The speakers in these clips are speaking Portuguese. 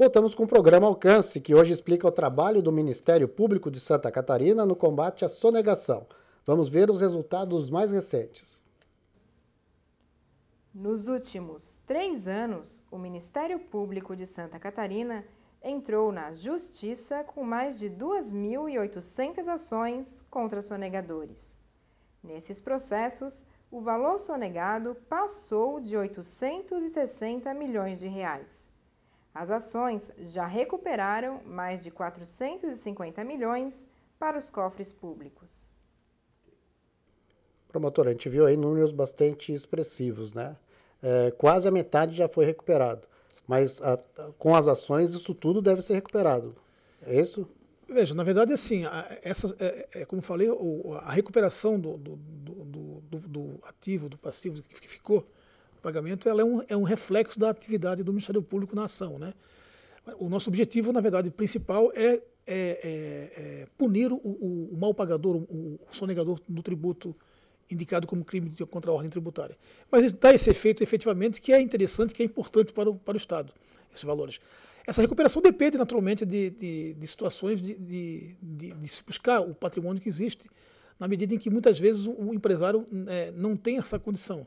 Voltamos com o programa Alcance, que hoje explica o trabalho do Ministério Público de Santa Catarina no combate à sonegação. Vamos ver os resultados mais recentes. Nos últimos três anos, o Ministério Público de Santa Catarina entrou na Justiça com mais de 2.800 ações contra sonegadores. Nesses processos, o valor sonegado passou de 860 milhões de reais. As ações já recuperaram mais de 450 milhões para os cofres públicos. Promotora, a gente viu aí números bastante expressivos, né? É, quase a metade já foi recuperado, mas a, com as ações isso tudo deve ser recuperado, é isso? Veja, na verdade, assim, a, essa, é, é, como falei, o, a recuperação do do, do, do, do ativo, do passivo que ficou, pagamento ela é, um, é um reflexo da atividade do Ministério Público na ação. Né? O nosso objetivo, na verdade, principal é, é, é, é punir o, o, o mal pagador, o, o sonegador do tributo indicado como crime contra a ordem tributária. Mas isso dá esse efeito, efetivamente, que é interessante, que é importante para o, para o Estado, esses valores. Essa recuperação depende, naturalmente, de, de, de situações de, de, de, se buscar o patrimônio que existe, na medida em que, muitas vezes, o empresário é, não tem essa condição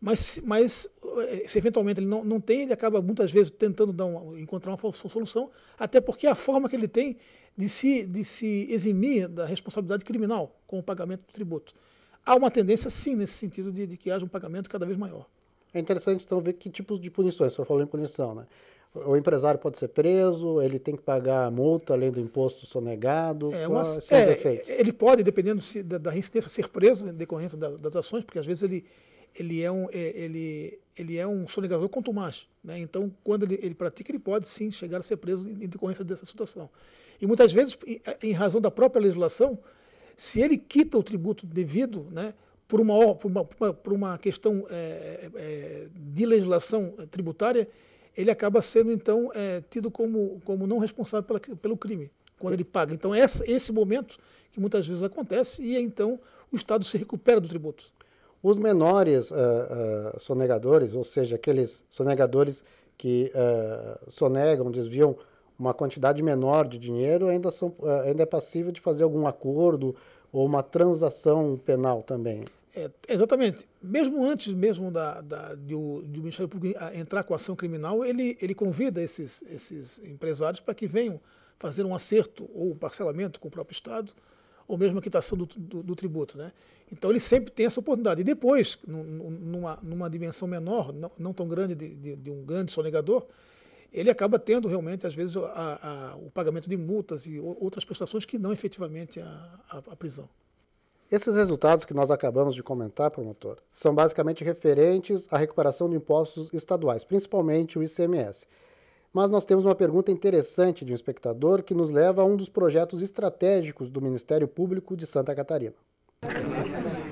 mas, mas eh, se eventualmente ele não, não tem, ele acaba muitas vezes tentando dar uma, encontrar uma solução, até porque a forma que ele tem de se, de se eximir da responsabilidade criminal com o pagamento do tributo. Há uma tendência, sim, nesse sentido de, de que haja um pagamento cada vez maior. É interessante, então, ver que tipos de punições, você falou em punição, né? o empresário pode ser preso, ele tem que pagar multa além do imposto sonegado, é, uma, quais são é, os efeitos? Ele pode, dependendo se, da, da, ser preso em decorrência da, das ações, porque às vezes ele, ele é um, é, ele, ele é um sonegador contumaz. Né? Então, quando ele, ele pratica, ele pode sim chegar a ser preso em decorrência dessa situação. E muitas vezes, em razão da própria legislação, se ele quita o tributo devido, né, por uma, por uma, por uma questão é, é, é, de legislação tributária, ele acaba sendo, então, é, tido como, como não responsável pela, pelo crime, quando ele paga. Então, essa, esse momento que muitas vezes acontece, e então o Estado se recupera do tributo. Os menores uh, uh, sonegadores, ou seja, aqueles sonegadores que uh, sonegam, desviam uma quantidade menor de dinheiro, ainda, são, ainda é passível de fazer algum acordo ou uma transação penal também. É, exatamente. Mesmo antes mesmo da, da, do, Ministério Público entrar com a ação criminal, ele, ele convida esses, esses empresários para que venham fazer um acerto ou parcelamento com o próprio Estado ou mesmo a quitação do, do, do tributo. Né? Então ele sempre tem essa oportunidade. E depois, numa, numa dimensão menor, não, não tão grande de, de, de, um grande sonegador, ele acaba tendo realmente, às vezes, a, a, o pagamento de multas e outras prestações que não efetivamente a, a prisão. Esses resultados que nós acabamos de comentar, promotor, são basicamente referentes à recuperação de impostos estaduais, principalmente o ICMS. Mas nós temos uma pergunta interessante de um espectador que nos leva a um dos projetos estratégicos do Ministério Público de Santa Catarina.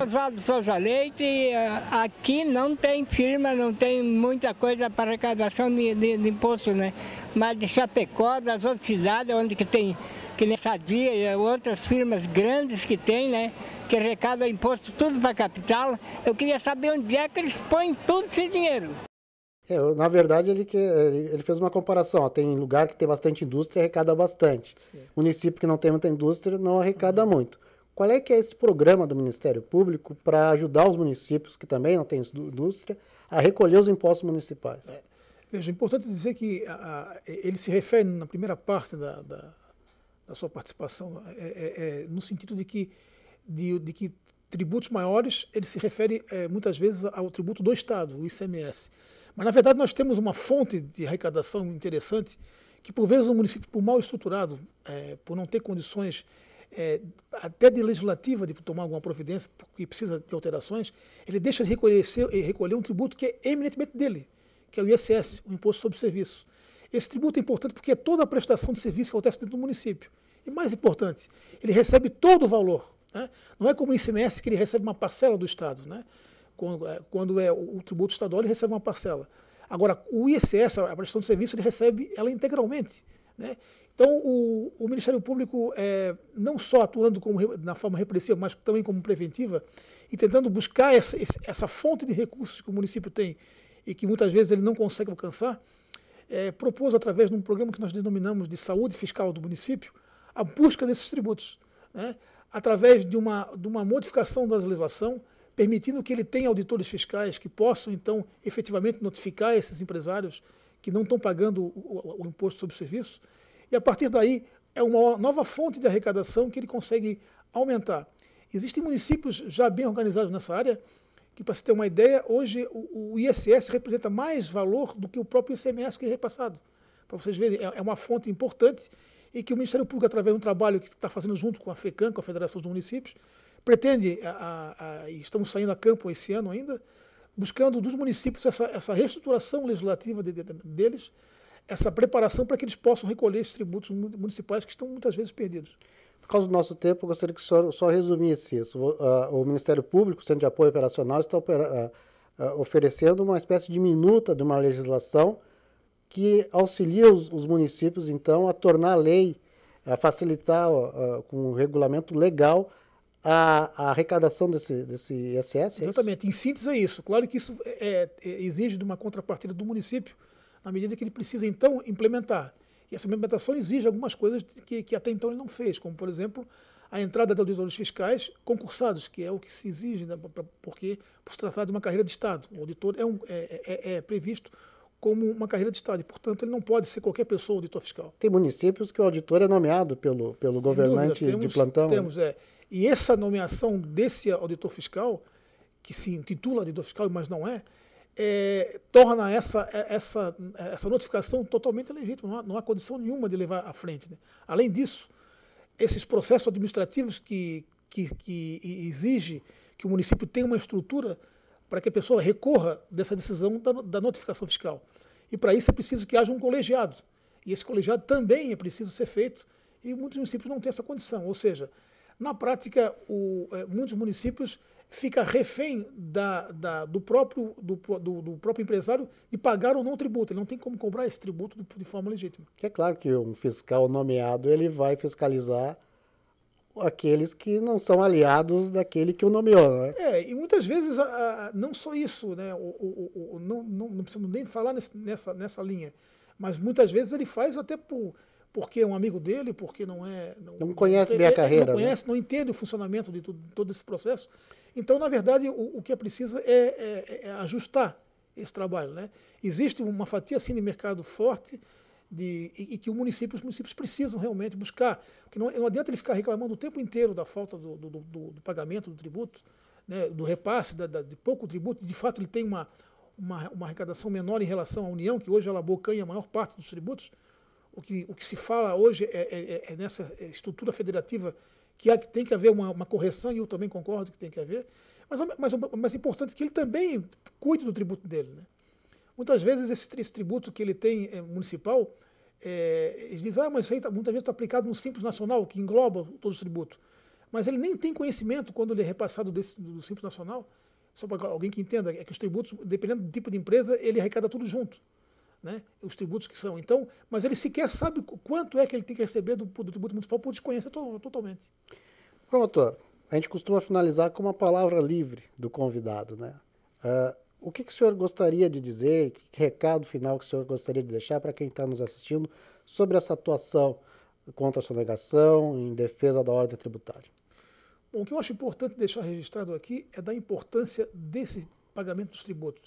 Oswaldo Souza Leite, eh, aqui não tem firma, não tem muita coisa para arrecadação de, de, de imposto, né? Mas de Chapecó, das outras cidades, onde que tem, que nem Sadia outras firmas grandes que tem, né? Que arrecada imposto tudo para a capital. Eu queria saber onde é que eles põem todo esse dinheiro. É, na verdade, ele, que, ele fez uma comparação. Ó, tem lugar que tem bastante indústria arrecada bastante. Sim. Município que não tem muita indústria não arrecada uhum. muito. Qual é que é esse programa do Ministério Público para ajudar os municípios que também não têm indústria a recolher os impostos municipais? É. Veja, é importante dizer que a, a, ele se refere na primeira parte da, da, da sua participação é, é, é no sentido de que, de, de que tributos maiores ele se refere é, muitas vezes ao tributo do Estado, o ICMS. Mas, na verdade, nós temos uma fonte de arrecadação interessante que, por vezes, o município, por mal estruturado, é, por não ter condições é, até de legislativa de tomar alguma providência, porque precisa de alterações, ele deixa de recolher, eh, recolher um tributo que é eminentemente dele, que é o ISS, o Imposto sobre Serviço. Esse tributo é importante porque é toda a prestação de serviço que acontece dentro do município. E mais importante, ele recebe todo o valor. Né? Não é como o ICMS que ele recebe uma parcela do Estado. Né? Quando, quando é, é o tributo estadual, ele recebe uma parcela. Agora, o ISS, a prestação de serviço, ele recebe ela integralmente. Né? Então, o, o, Ministério Público, é, não só atuando como, na forma repressiva, mas também como preventiva, e tentando buscar essa, essa fonte de recursos que o município tem e que muitas vezes ele não consegue alcançar, é, propôs, através de um programa que nós denominamos de saúde fiscal do município, a busca desses tributos, né? através de uma, de uma modificação da legislação permitindo que ele tenha auditores fiscais que possam, então, efetivamente notificar esses empresários que não estão pagando o, o, o imposto sobre o serviço. E a partir daí é uma nova fonte de arrecadação que ele consegue aumentar. Existem municípios já bem organizados nessa área, que, para se ter uma ideia, hoje o, o ISS representa mais valor do que o próprio ICMS que é repassado. Para vocês verem, é, é uma fonte importante e que o Ministério Público, através de um trabalho que está fazendo junto com a FECAM, com a Federação dos Municípios, pretende, a, a, a, estamos saindo a campo esse ano ainda, buscando dos municípios essa, essa reestruturação legislativa de, de, deles, essa preparação para que eles possam recolher esses tributos municipais que estão muitas vezes perdidos. Por causa do nosso tempo, eu gostaria que o senhor só resumisse assim, isso. O, o Ministério Público, o Centro de Apoio Operacional, está opera, oferecendo uma espécie de minuta de uma legislação que auxilia os, os municípios, então, a tornar a lei, a facilitar com um regulamento legal a, a arrecadação desse, desse é ISS? Exatamente. Isso? Em síntese é isso. Claro que isso é, é, é, exige de uma contrapartida do município, na medida que ele precisa, então, implementar. E essa implementação exige algumas coisas que, que até então ele não fez, como, por exemplo, a entrada de auditores fiscais concursados, que é o que se exige, né, porque, por se tratar de uma carreira de Estado, o auditor é, um, é, é previsto como uma carreira de Estado. E, portanto, ele não pode ser qualquer pessoa auditor fiscal. Tem municípios que o auditor é nomeado pelo, pelo governante temos, de plantão. Né? Temos, é. E essa nomeação desse auditor fiscal, que se intitula auditor fiscal, mas não é, é torna essa, é, essa, é, essa notificação totalmente legítima. Não há, não há condição nenhuma de levar à frente. Né? Além disso, esses processos administrativos que, que, que exige que o município tenha uma estrutura para que a pessoa recorra dessa decisão da, da notificação fiscal. E para isso é preciso que haja um colegiado. E esse colegiado também é preciso ser feito, e muitos municípios não têm essa condição. Ou seja, na prática, o, é, muitos municípios fica refém da, da, do, próprio, do, do, do, próprio empresário de pagar ou não tributo. Ele não tem como cobrar esse tributo de forma legítima. É claro que um fiscal nomeado ele vai fiscalizar aqueles que não são aliados daquele que o nomeou, né? É, e muitas vezes a, a, não só isso, né? O, o, o, não, não, não precisamos nem falar nesse, nessa, nessa linha, mas muitas vezes ele faz até por porque é um amigo dele, porque não é. Não, não conhece não, minha é, é, carreira. Não né? conhece, né? não entende o funcionamento de tudo, todo esse processo. Então, na verdade, o, o que é preciso é, é, é, ajustar esse trabalho. Né? Existe uma fatia assim de mercado forte de, e, e que o município, os municípios precisam realmente buscar. Porque não, não adianta ele ficar reclamando o tempo inteiro da falta do, do, do, do pagamento do tributo, né, do repasse, da, da, de pouco tributo. De fato, ele tem uma, uma, uma arrecadação menor em relação à União, que hoje ela abocanha a maior parte dos tributos o que, o que se fala hoje é, é, é, é nessa é estrutura federativa que, há, que tem que haver uma, uma, correção, e eu também concordo que tem que haver, mas, mais mas é importante que ele também cuide do tributo dele. Né? Muitas vezes esse, esse, tributo que ele tem é, municipal, é, eles dizem, ah, mas isso aí tá, muitas vezes está aplicado no simples nacional, que engloba todos os tributos. Mas ele nem tem conhecimento quando ele é repassado desse, do simples nacional, só para alguém que entenda, é que os tributos, dependendo do tipo de empresa, ele arrecada tudo junto né, os tributos que são. Então, mas ele sequer sabe quanto é que ele tem que receber do, do tributo municipal por desconhecer to, totalmente. Promotor, a gente costuma finalizar com uma palavra livre do convidado, né? Uh, o que, que, o senhor gostaria de dizer, que recado final que o senhor gostaria de deixar para quem está nos assistindo sobre essa atuação contra a sonegação em defesa da ordem tributária? Bom, o que eu acho importante deixar registrado aqui é da importância desse pagamento dos tributos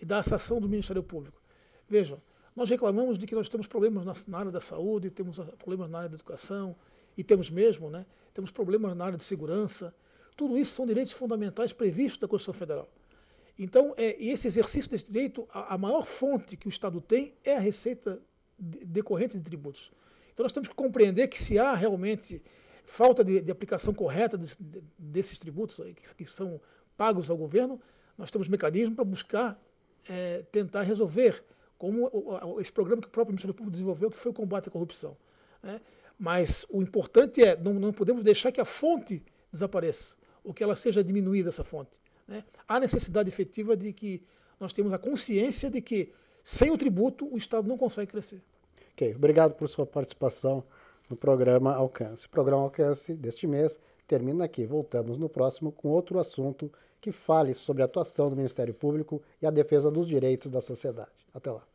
e da ação do Ministério Público. Veja, nós reclamamos de que nós temos problemas na área da saúde, temos ah, problemas na área da educação, e temos mesmo, né? Temos problemas na área de segurança. Tudo isso são direitos fundamentais previstos na Constituição Federal. Então, é, esse exercício desse direito, a, a, maior fonte que o Estado tem é a receita de, decorrente de tributos. Então, nós temos que compreender que se há realmente falta de, de aplicação correta de, desses tributos que, que, são pagos ao governo, nós temos mecanismos para buscar é, tentar resolver como esse programa que o próprio Ministério Público desenvolveu, que foi o combate à corrupção. Né? Mas o importante é, não, não, podemos deixar que a fonte desapareça, ou que ela seja diminuída, essa fonte. Né? Há necessidade efetiva de que nós temos a consciência de que, sem o tributo, o Estado não consegue crescer. Ok, obrigado por sua participação no programa Alcance. O programa Alcance deste mês termina aqui. Voltamos no próximo com outro assunto que fale sobre a atuação do Ministério Público e a defesa dos direitos da sociedade. Até lá.